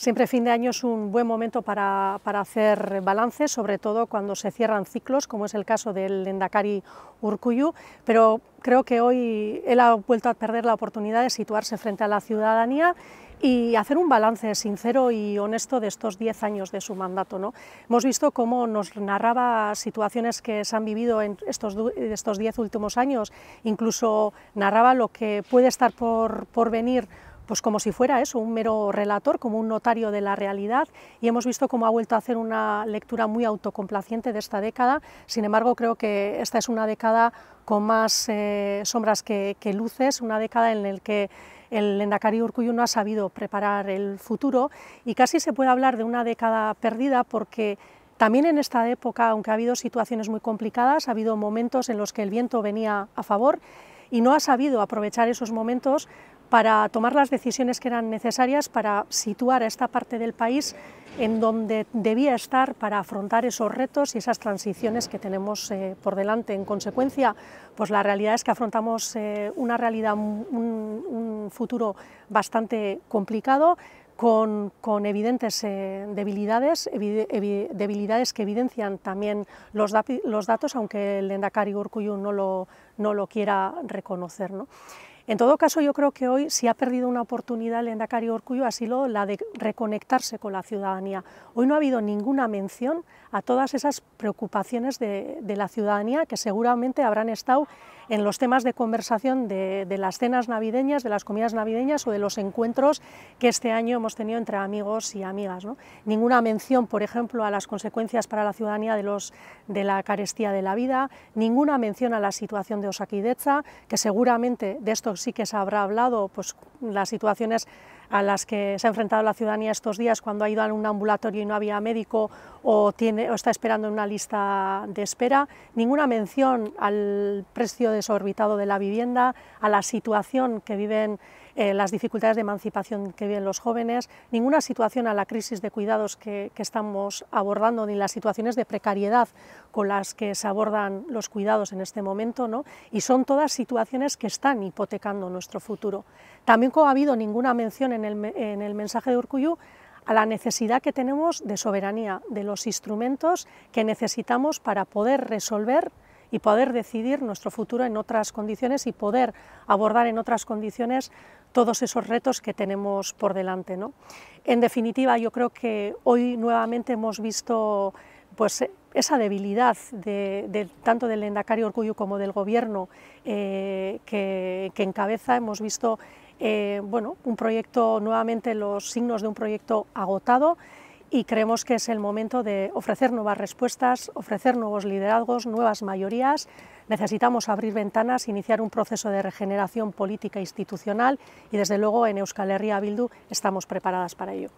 Siempre fin de año es un buen momento para, hacer balance... sobre todo cuando se cierran ciclos, como es el caso del Endacari Urcuyu, pero creo que hoy él ha vuelto a perder la oportunidad de situarse frente a la ciudadanía y hacer un balance sincero y honesto de estos diez años de su mandato. ¿no? Hemos visto cómo nos narraba situaciones que se han vivido en estos 10 últimos años, incluso narraba lo que puede estar por, por venir pues como si fuera eso, un mero relator, como un notario de la realidad, y hemos visto cómo ha vuelto a hacer una lectura muy autocomplaciente de esta década. Sin embargo, creo que esta es una década con más eh, sombras que, luces, una década en la que el Lendakari Urcuyo no ha sabido preparar el futuro y casi se puede hablar de una década perdida porque también en esta época, aunque ha habido situaciones muy complicadas, ha habido momentos en los que el viento venía a favor y no ha sabido aprovechar esos momentos para tomar las decisiones que eran necesarias para situar a esta parte del país en donde debía estar para afrontar esos retos y esas transiciones que tenemos eh, por delante. En consecuencia, pues la realidad es que afrontamos eh, una realidad, un, futuro bastante complicado, con, evidentes eh, debilidades, debilidades que evidencian también los, datos, aunque el Endacari Urcuyu no lo, no lo quiera reconocer. ¿no? En todo caso, yo creo que hoy sí ha perdido una oportunidad el Endacari Orcullo, ha sido la de reconectarse con la ciudadanía. Hoy no ha habido ninguna mención a todas esas preocupaciones de la ciudadanía que seguramente habrán estado en los temas de conversación de, las cenas navideñas, de las comidas navideñas o de los encuentros que este año hemos tenido entre amigos y amigas. ¿no? Ninguna mención, por ejemplo, a las consecuencias para la ciudadanía de, la carestía de la vida, ninguna mención a la situación de Osakidecha, que seguramente de esto sí que se habrá hablado, pues las situaciones a las que se ha enfrentado la ciudadanía estos días cuando ha ido a un ambulatorio y no había médico o, tiene, o está esperando en una lista de espera, ninguna mención al precio desorbitado de la vivienda, a la situación que viven eh, las dificultades de emancipación que viven los jóvenes, ninguna situación a la crisis de cuidados que, estamos abordando, ni las situaciones de precariedad con las que se abordan los cuidados en este momento, ¿no? y son todas situaciones que están hipotecando nuestro futuro. También ha habido ninguna mención en el, mensaje de Urcuyu a la necesidad que tenemos de soberanía, de los instrumentos que necesitamos para poder resolver y poder decidir nuestro futuro en otras condiciones y poder abordar en otras condiciones todos esos retos que tenemos por delante. ¿no? En definitiva, yo creo que hoy nuevamente hemos visto pues, esa debilidad tanto del Endacario Orgullo como del Gobierno eh, que, que, encabeza, hemos visto eh, bueno, un proyecto, nuevamente los signos de un proyecto agotado y creemos que es el momento de ofrecer nuevas respuestas, ofrecer nuevos liderazgos, nuevas mayorías. Necesitamos abrir ventanas, iniciar un proceso de regeneración política e institucional y desde luego en Euskal Herria Bildu estamos preparadas para ello.